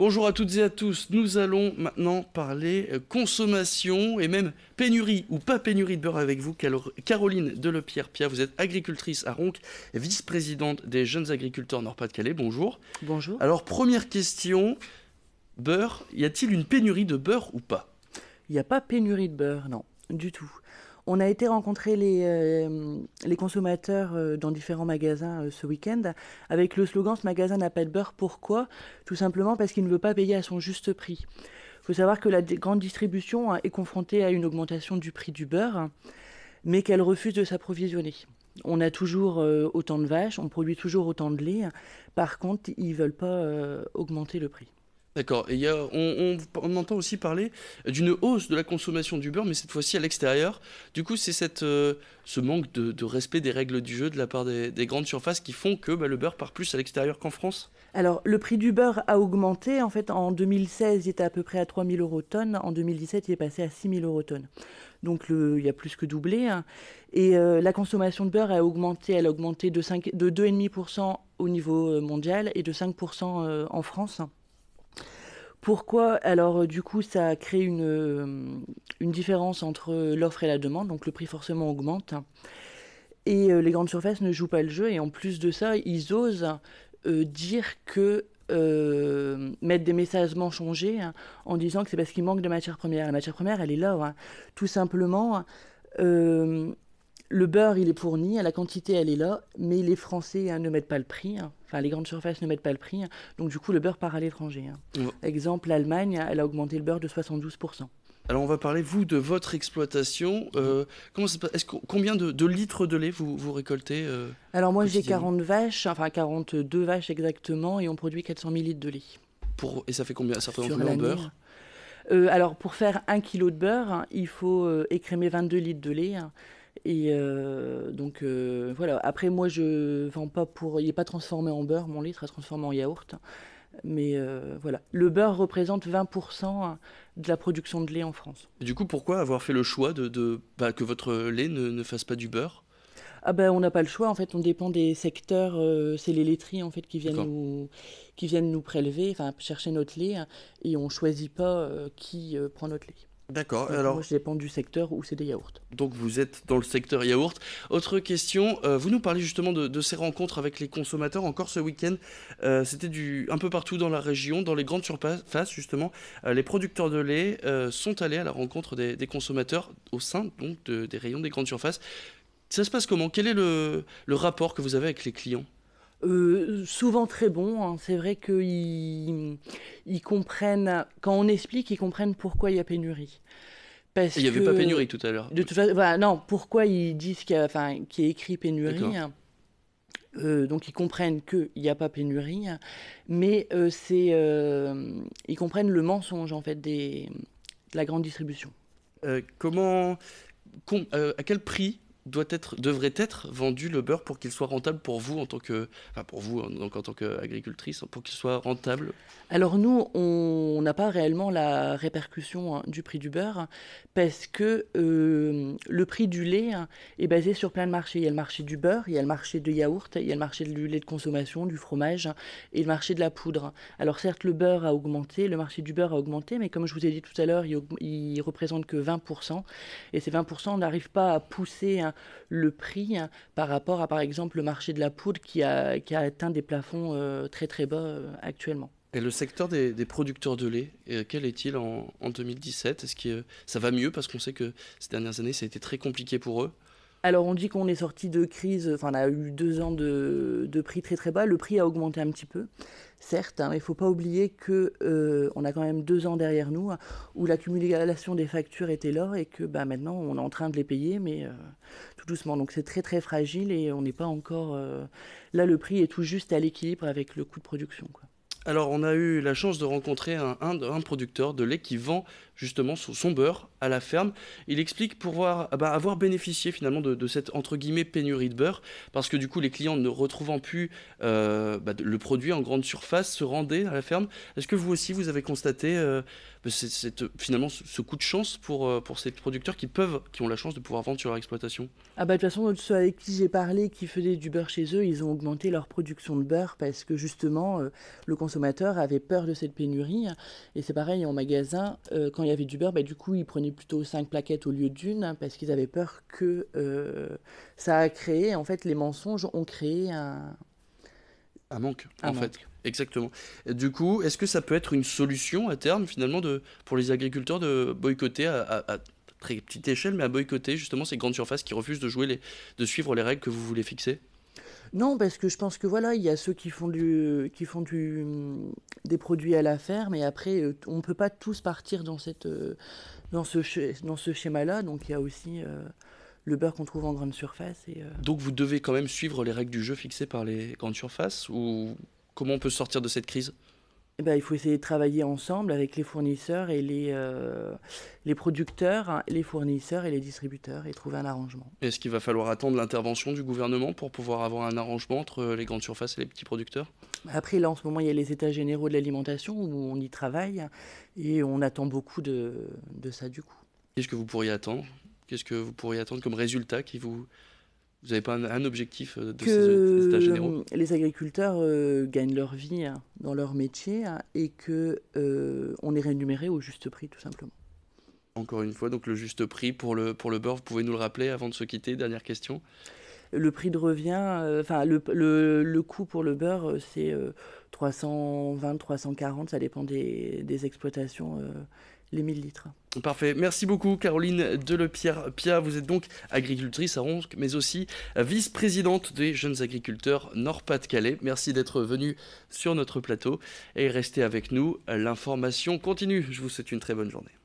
Bonjour à toutes et à tous, nous allons maintenant parler euh, consommation et même pénurie ou pas pénurie de beurre avec vous. Caroline Delepierre-Pierre, vous êtes agricultrice à Ronc, vice-présidente des jeunes agriculteurs Nord-Pas-de-Calais. Bonjour. Bonjour. Alors première question, beurre, y a-t-il une pénurie de beurre ou pas Il n'y a pas pénurie de beurre, non, du tout. On a été rencontrer les, euh, consommateurs euh, dans différents magasins euh, ce week-end avec le slogan Ce magasin n'a pas de beurre. Pourquoi Tout simplement parce qu'il ne veut pas payer à son juste prix. Il faut savoir que la grande distribution hein, est confrontée à une augmentation du prix du beurre, mais qu'elle refuse de s'approvisionner. On a toujours autant de vaches, on produit toujours autant de lait. Par contre, ils ne veulent pas augmenter le prix. D'accord. on, entend aussi parler d'une hausse de la consommation du beurre, mais cette fois-ci à l'extérieur. Du coup, c'est euh, ce manque de, respect des règles du jeu de la part des, grandes surfaces qui font que bah, le beurre part plus à l'extérieur qu'en France Alors, le prix du beurre a augmenté. En fait, en 2016, il était à peu près à 3 000 euros tonne. En 2017, il est passé à 6 000 euros tonne. Donc, il y a plus que doublé. Hein. Et euh, la consommation de beurre a augmenté. Elle a augmenté de, de 2,5% au niveau euh, mondial et de 5% en France. Pourquoi Alors euh, du coup, ça crée une, euh, une différence entre euh, l'offre et la demande, donc le prix forcément augmente. Hein. Et les grandes surfaces ne jouent pas le jeu, et en plus de ça, ils osent dire que... mettre des messages changés hein, en disant que c'est parce qu'il manque de matière première. La matière première, elle est là, hein. tout simplement le beurre, il est fourni, la quantité, elle est là, mais les Français hein, ne mettent pas le prix. Hein. Enfin, les grandes surfaces ne mettent pas le prix. Hein. Donc, du coup, le beurre part à l'étranger. Exemple, l'Allemagne, elle a augmenté le beurre de 72%. Alors on va parler, vous, de votre exploitation. Euh, comment combien de, litres de lait vous, vous récoltez euh, Alors moi j'ai 40 vaches, enfin 42 vaches exactement, et on produit 400 000 litres de lait. Pour, et ça fait combien Ça fait en beurre Alors pour faire un kilo de beurre, il faut euh, écrémer 22 litres de lait. Et euh, donc euh, voilà, après moi je vends pas pour... Il n'est pas transformé en beurre, mon lait sera transformé en yaourt. Mais euh, voilà, le beurre représente 20% de la production de lait en France. du coup, pourquoi avoir fait le choix de, bah, que votre lait ne, fasse pas du beurre ah ben, on n'a pas le choix en fait, on dépend des secteurs, c'est les laiteries en fait qui viennent nous qui viennent nous prélever, enfin chercher notre lait et on choisit pas qui prend notre lait. D'accord. Alors moi, je dépends du secteur où c'est des yaourts. Donc vous êtes dans le secteur yaourt. Autre question, euh, vous nous parlez justement de, ces rencontres avec les consommateurs encore ce week-end. Euh, c'était un peu partout dans la région, dans les grandes surfaces justement. Euh, les producteurs de lait sont allés à la rencontre des, consommateurs au sein donc des rayons des grandes surfaces. Ça se passe comment Quel est le, le rapport que vous avez avec les clients euh, souvent très bons. Hein. C'est vrai qu'ils comprennent, quand on explique, ils comprennent pourquoi il y a pénurie. Parce il n'y avait pas pénurie tout à l'heure. De toute non, pourquoi ils disent qu'il y, enfin, qui a écrit pénurie. Euh, donc ils comprennent qu'il n'y a pas pénurie, mais euh, c'est ils comprennent le mensonge en fait de la grande distribution. comment, à quel prix doit être, devrait être vendu le beurre pour qu'il soit rentable pour vous en tant que, enfin pour vous donc en tant qu'agricultrice, pour qu'il soit rentable Alors nous, on n'a pas réellement la répercussion hein, du prix du beurre parce que euh, le prix du lait hein, est basé sur plein de marchés. Il y a le marché du beurre, il y a le marché du yaourt, il y a le marché du lait de consommation, du fromage et le marché de la poudre. Alors certes, le beurre a augmenté, le marché du beurre a augmenté, mais comme je vous ai dit tout à l'heure, il, ne représente que 20%. Et ces 20%, on n'arrive pas à pousser hein, le prix hein, par rapport à par exemple le marché de la poudre qui a, qui a atteint des plafonds euh, très très bas euh, actuellement. Et le secteur des, producteurs de lait, euh, quel est-il en, en 2017 Est-ce que ça va mieux Parce qu'on sait que ces dernières années, ça a été très compliqué pour eux. Alors on dit qu'on est sorti de crise, enfin on a eu deux ans de, prix très très bas, le prix a augmenté un petit peu, certes, hein, mais il ne faut pas oublier que euh, on a quand même deux ans derrière nous où l'accumulation des factures était là et que bah, maintenant on est en train de les payer, mais euh, tout doucement. Donc c'est très très fragile et on n'est pas encore... Euh, là le prix est tout juste à l'équilibre avec le coût de production. Alors, on a eu la chance de rencontrer un, un, producteur de lait qui vend justement son, son, beurre à la ferme. Il explique pouvoir ah bah, avoir bénéficié finalement de, cette entre guillemets pénurie de beurre parce que du coup les clients ne retrouvant plus euh, bah, le produit en grande surface se rendaient à la ferme. Est-ce que vous aussi vous avez constaté euh, bah, finalement ce, coup de chance pour, euh, pour ces producteurs qui peuvent, qui ont la chance de pouvoir vendre sur leur exploitation Ah bah de toute façon ceux avec qui j'ai parlé qui faisaient du beurre chez eux, ils ont augmenté leur production de beurre parce que justement le consommateur consommateurs avaient peur de cette pénurie. Et c'est pareil en magasin, euh, quand il y avait du beurre, bah, du coup, ils prenaient plutôt cinq plaquettes au lieu d'une parce qu'ils avaient peur que euh, ça a créé, en fait, les mensonges ont créé un. manque, en fait. Exactement. du coup, est-ce que ça peut être une solution à terme, finalement, de, pour les agriculteurs de boycotter à, à très petite échelle, mais à boycotter justement ces grandes surfaces qui refusent de, jouer les, de suivre les règles que vous voulez fixer non, parce que je pense que voilà, il y a ceux qui font du, qui font du, des produits à la ferme, et après, euh, on ne peut pas tous partir dans, cette, euh, dans ce, dans ce schéma-là. Donc il y a aussi euh, le beurre qu'on trouve en grande surface. Et, Donc vous devez quand même suivre les règles du jeu fixées par les grandes surfaces, ou comment on peut sortir de cette crise eh ben, il faut essayer de travailler ensemble avec les fournisseurs et les, euh, les producteurs, hein, les fournisseurs et les distributeurs et trouver un arrangement. Est-ce qu'il va falloir attendre l'intervention du gouvernement pour pouvoir avoir un arrangement entre les grandes surfaces et les petits producteurs Après, là, en ce moment, il y a les états généraux de l'alimentation où on y travaille et on attend beaucoup de, de ça du coup. Qu'est-ce que vous pourriez attendre Qu'est-ce que vous pourriez attendre comme résultat qui vous, vous n'avez pas un, objectif euh, de ces états euh, Les agriculteurs euh, gagnent leur vie hein, dans leur métier hein, et que on est rémunéré au juste prix, tout simplement. Encore une fois, donc le juste prix pour le, pour le beurre, vous pouvez nous le rappeler avant de se quitter Dernière question. Le prix de revient, enfin le, coût pour le beurre, c'est 320, 340, ça dépend des, des exploitations, les 1000 litres. Parfait. Merci beaucoup, Caroline Delepierre-Pia. Vous êtes donc agricultrice à Ronc, mais aussi vice-présidente des jeunes agriculteurs Nord-Pas-de-Calais. Merci d'être venue sur notre plateau et restez avec nous. L'information continue. Je vous souhaite une très bonne journée.